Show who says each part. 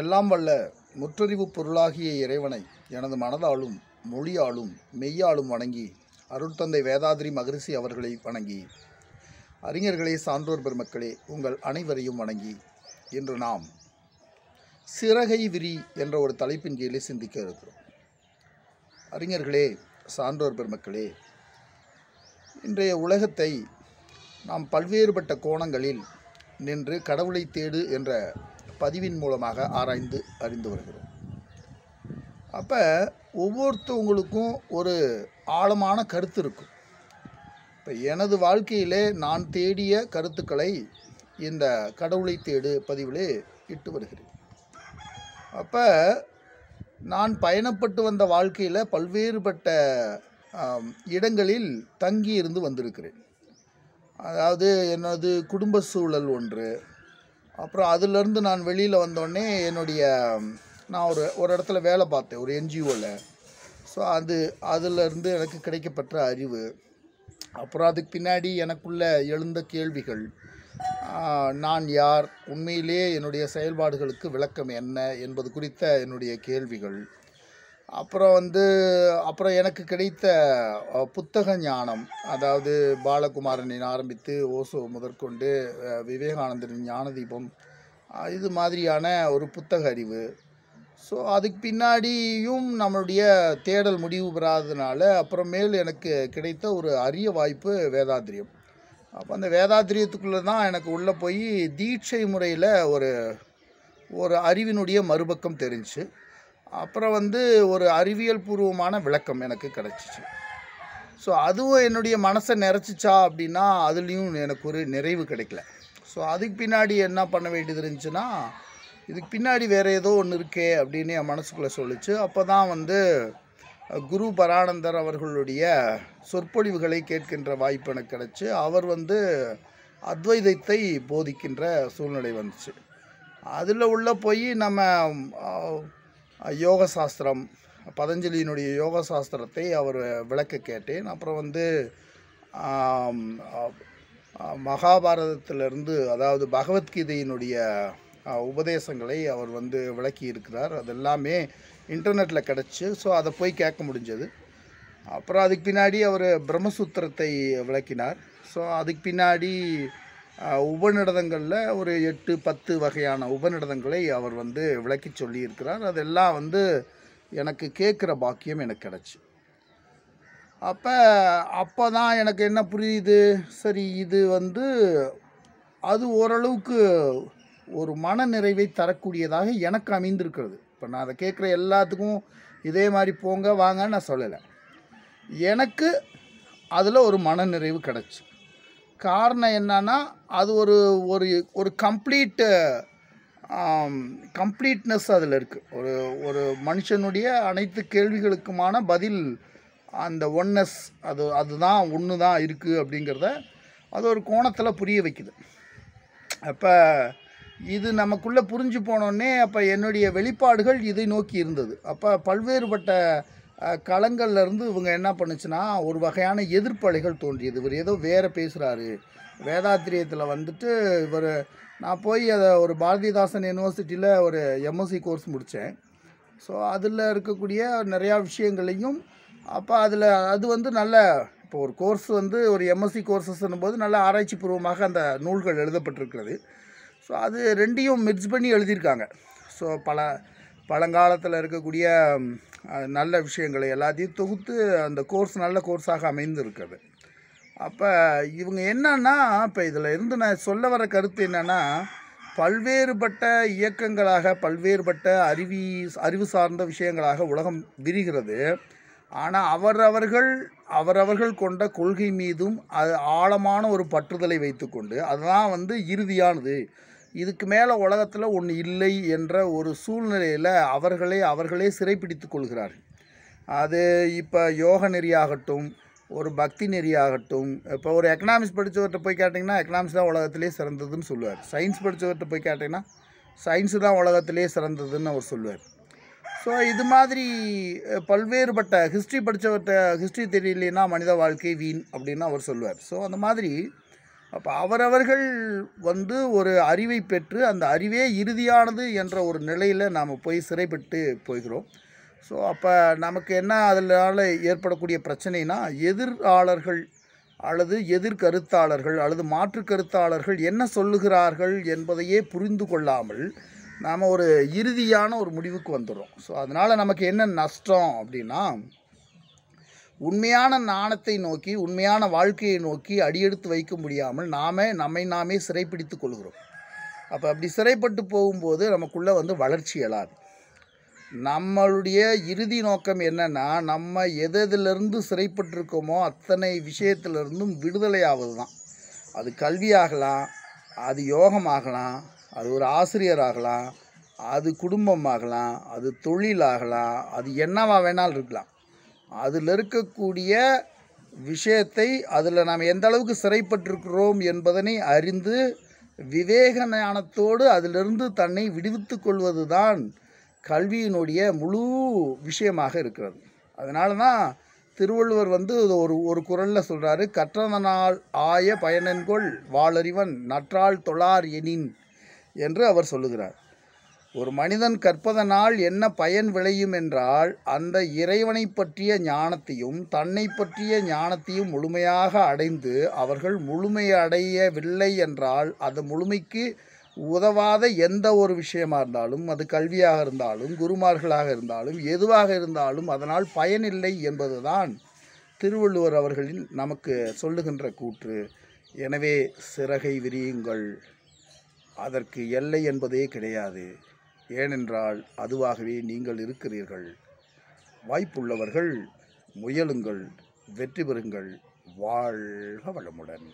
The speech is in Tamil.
Speaker 1: எல்லாம் வல்ல முற்றறிவு பொருளாகிய இறைவனை எனது மனதாலும் மொழியாலும் மெய்யாலும் வணங்கி அருட்தந்தை வேதாதிரி மகரிஷி அவர்களை வணங்கி அறிஞர்களே சான்றோர் பெருமக்களே உங்கள் அனைவரையும் வணங்கி இன்று நாம் சிறகை விரி என்ற ஒரு தலைப்பின் கீழே சிந்திக்க இருக்கிறோம் அறிஞர்களே சான்றோர் பெருமக்களே இன்றைய உலகத்தை நாம் பல்வேறுபட்ட கோணங்களில் நின்று கடவுளை தேடு என்ற பதிவின் மூலமாக ஆராய்ந்து அறிந்து வருகிறோம் அப்போ ஒவ்வொருத்தவங்களுக்கும் ஒரு ஆழமான கருத்து இருக்கும் இப்போ எனது வாழ்க்கையிலே நான் தேடிய கருத்துக்களை இந்த கடவுளை தேடு பதிவிலே இட்டு வருகிறேன் அப்போ நான் பயணப்பட்டு வந்த வாழ்க்கையில் பல்வேறுபட்ட இடங்களில் தங்கி இருந்து வந்திருக்கிறேன் அதாவது எனது குடும்ப சூழல் ஒன்று அப்புறம் அதுலேருந்து நான் வெளியில் வந்தோடனே என்னுடைய நான் ஒரு ஒரு இடத்துல வேலை பார்த்தேன் ஒரு என்ஜிஓவில் ஸோ அது அதுலேருந்து எனக்கு கிடைக்கப்பட்ட அறிவு அப்புறம் அதுக்கு பின்னாடி எனக்குள்ள எழுந்த கேள்விகள் நான் யார் உண்மையிலே என்னுடைய செயல்பாடுகளுக்கு விளக்கம் என்ன என்பது குறித்த என்னுடைய கேள்விகள் அப்புறம் வந்து அப்புறம் எனக்கு கிடைத்த புத்தக ஞானம் அதாவது பாலகுமாரனின் ஆரம்பித்து ஓசோ முதற்கொண்டு விவேகானந்தரின் ஞானதீபம் இது மாதிரியான ஒரு புத்தக அறிவு ஸோ அதுக்கு பின்னாடியும் நம்மளுடைய தேடல் முடிவு பெறாததுனால அப்புறமேல் எனக்கு கிடைத்த ஒரு அரிய வாய்ப்பு வேதாத்திரியம் அப்போ அந்த வேதாத்திரியத்துக்குள்ளே தான் எனக்கு உள்ளே போய் தீட்சை முறையில் ஒரு ஒரு அறிவினுடைய மறுபக்கம் தெரிஞ்சு அப்புறம் வந்து ஒரு அறிவியல் பூர்வமான விளக்கம் எனக்கு கிடச்சிச்சு ஸோ அதுவும் என்னுடைய மனசை நிறச்சிச்சா அப்படின்னா அதுலேயும் எனக்கு ஒரு நிறைவு கிடைக்கல ஸோ அதுக்கு பின்னாடி என்ன பண்ண வேண்டியது இருந்துச்சுன்னா இதுக்கு பின்னாடி வேறு ஏதோ ஒன்று இருக்கே அப்படின்னு என் மனசுக்குள்ளே சொல்லிச்சு அப்போ தான் வந்து குரு பரானந்தர் அவர்களுடைய சொற்பொழிவுகளை கேட்கின்ற வாய்ப்பு எனக்கு கிடச்சி அவர் வந்து அத்வைதத்தை போதிக்கின்ற சூழ்நிலை வந்துச்சு அதில் உள்ளே போய் நம்ம யோக சாஸ்திரம் பதஞ்சலியினுடைய யோக சாஸ்திரத்தை அவர் விளக்க கேட்டேன் அப்புறம் வந்து மகாபாரதத்திலிருந்து அதாவது பகவத்கீதையினுடைய உபதேசங்களை அவர் வந்து விளக்கி இருக்கிறார் அதெல்லாமே இன்டர்நெட்டில் கிடச்சி ஸோ அதை போய் கேட்க முடிஞ்சது அப்புறம் அதுக்கு பின்னாடி அவர் பிரம்மசூத்திரத்தை விளக்கினார் ஸோ அதுக்கு பின்னாடி உபநிடதங்களில் ஒரு எட்டு பத்து வகையான உபநிடதங்களை அவர் வந்து விளக்கி சொல்லியிருக்கிறார் அதெல்லாம் வந்து எனக்கு கேட்குற பாக்கியம் எனக்கு கிடச்சி அப்போ அப்போ தான் எனக்கு என்ன புரியுது சரி இது வந்து அது ஓரளவுக்கு ஒரு மன நிறைவை தரக்கூடியதாக எனக்கு அமைந்திருக்கிறது இப்போ நான் அதை கேட்குற எல்லாத்துக்கும் இதே மாதிரி போங்க வாங்கன்னு நான் சொல்லலை எனக்கு அதில் ஒரு மன நிறைவு கிடச்சி காரணம் என்னன்னா அது ஒரு ஒரு ஒரு கம்ப்ளீட்டு கம்ப்ளீட்னஸ் அதில் இருக்குது ஒரு ஒரு மனுஷனுடைய அனைத்து கேள்விகளுக்குமான பதில் அந்த ஒன்னஸ் அது அதுதான் ஒன்று தான் இருக்குது அப்படிங்கிறத அது ஒரு கோணத்தில் புரிய வைக்குது அப்போ இது நமக்குள்ளே புரிஞ்சு போனோடனே அப்போ என்னுடைய வெளிப்பாடுகள் இதை நோக்கி இருந்தது அப்போ பல்வேறுபட்ட களங்கள்லேருந்து இவங்க என்ன பண்ணுச்சுன்னா ஒரு வகையான எதிர்ப்பலைகள் தோன்றியது இவர் ஏதோ வேறு பேசுகிறாரு வேதாத்திரியத்தில் வந்துட்டு இவர் நான் போய் அதை ஒரு பாரதிதாசன் யூனிவர்சிட்டியில் ஒரு எம்எஸ்சி கோர்ஸ் முடித்தேன் ஸோ அதில் இருக்கக்கூடிய நிறையா விஷயங்களையும் அப்போ அதில் அது வந்து நல்ல இப்போ ஒரு கோர்ஸ் வந்து ஒரு எம்எஸ்சி கோர்ஸஸ்ன்னும் போது நல்ல ஆராய்ச்சி பூர்வமாக அந்த நூல்கள் எழுதப்பட்டிருக்கிறது ஸோ அது ரெண்டையும் மிக்ஸ் பண்ணி எழுதியிருக்காங்க ஸோ பல பழங்காலத்தில் இருக்கக்கூடிய நல்ல விஷயங்களை எல்லாத்தையும் தொகுத்து அந்த கோர்ஸ் நல்ல கோர்ஸாக அமைந்திருக்குது அப்போ இவங்க என்னன்னா இப்போ இதில் இருந்து நான் சொல்ல வர கருத்து என்னென்னா பல்வேறுபட்ட இயக்கங்களாக பல்வேறுபட்ட அறிவி அறிவு சார்ந்த விஷயங்களாக உலகம் விரிகிறது ஆனால் அவரவர்கள் அவரவர்கள் கொண்ட கொள்கை மீதும் அது ஆழமான ஒரு பற்றுதலை வைத்துக்கொண்டு அதுதான் வந்து இறுதியானது இதுக்கு மேலே உலகத்தில் ஒன்று இல்லை என்ற ஒரு சூழ்நிலையில் அவர்களே அவர்களே சிறைப்பிடித்து கொள்கிறார்கள் அது இப்போ யோக நெறியாகட்டும் ஒரு பக்தி நெறியாகட்டும் இப்போ ஒரு எக்கனாமிக்ஸ் படித்தவர்கிட்ட போய் கேட்டிங்கன்னா எக்கனாமிக்ஸ் தான் உலகத்திலே சிறந்ததுன்னு சொல்லுவார் சயின்ஸ் படித்தவர்கிட்ட போய் கேட்டிங்கன்னா சயின்ஸு தான் உலகத்திலே சிறந்ததுன்னு அவர் சொல்லுவார் ஸோ இது மாதிரி பல்வேறுபட்ட ஹிஸ்ட்ரி படித்தவர்கிட்ட ஹிஸ்ட்ரி தெரியலேன்னா மனித வாழ்க்கை வீண் அப்படின்னு அவர் சொல்லுவார் ஸோ அந்த மாதிரி அப்போ அவரவர்கள் வந்து ஒரு அறிவை பெற்று அந்த அறிவே இறுதியானது என்ற ஒரு நிலையில் நாம் போய் சிறைப்பட்டு போய்கிறோம் ஸோ அப்போ நமக்கு என்ன அதனால் ஏற்படக்கூடிய பிரச்சனைனா எதிராளர்கள் அல்லது எதிர்கருத்தாளர்கள் அல்லது மாற்று கருத்தாளர்கள் என்ன சொல்லுகிறார்கள் என்பதையே புரிந்து கொள்ளாமல் நாம் ஒரு இறுதியான ஒரு முடிவுக்கு வந்துடுறோம் ஸோ அதனால் நமக்கு என்ன நஷ்டம் அப்படின்னா உண்மையான நாணத்தை நோக்கி உண்மையான வாழ்க்கையை நோக்கி அடியெடுத்து வைக்க முடியாமல் நாமே நம்மை நாமே சிறைப்பிடித்து கொள்கிறோம் அப்போ அப்படி சிறைப்பட்டு போகும்போது நமக்குள்ளே வந்து வளர்ச்சி எழாது நம்மளுடைய இறுதி நோக்கம் என்னென்னா நம்ம எதிலிருந்து சிறைப்பட்டிருக்கோமோ அத்தனை விஷயத்திலிருந்தும் விடுதலை ஆவது தான் அது கல்வியாகலாம் அது யோகமாகலாம் அது ஒரு ஆசிரியராகலாம் அது குடும்பமாகலாம் அது தொழிலாகலாம் அது என்னவா வேணாலும் இருக்கலாம் அதில் இருக்கக்கூடிய விஷயத்தை அதில் நாம் எந்த அளவுக்கு சிறைப்பட்டிருக்கிறோம் என்பதனை அறிந்து விவேக ஞானத்தோடு அதிலிருந்து தன்னை விடுவித்து கொள்வது தான் கல்வியினுடைய முழு விஷயமாக இருக்கிறது அதனால தான் திருவள்ளுவர் வந்து ஒரு ஒரு குரலில் சொல்கிறாரு கற்றதனால் ஆய பயனென்கொள் வாளறிவன் நற்றால் தொழார் எனின் என்று அவர் சொல்லுகிறார் ஒரு மனிதன் கற்பதனால் என்ன பயன் விளையும் என்றால் அந்த இறைவனை பற்றிய ஞானத்தையும் தன்னை பற்றிய ஞானத்தையும் முழுமையாக அடைந்து அவர்கள் முழுமையடையவில்லை என்றால் அது முழுமைக்கு உதவாத எந்த ஒரு விஷயமாக இருந்தாலும் அது கல்வியாக இருந்தாலும் குருமார்களாக இருந்தாலும் எதுவாக இருந்தாலும் அதனால் பயனில்லை என்பதுதான் திருவள்ளுவர் அவர்களின் நமக்கு சொல்லுகின்ற கூற்று எனவே சிறகை விரியுங்கள் அதற்கு எல்லை என்பதே கிடையாது ஏனென்றால் அதுவாகவே நீங்கள் இருக்கிறீர்கள் வாய்ப்புள்ளவர்கள் முயலுங்கள் வெற்றி பெறுங்கள் வாழ்க வளமுடன்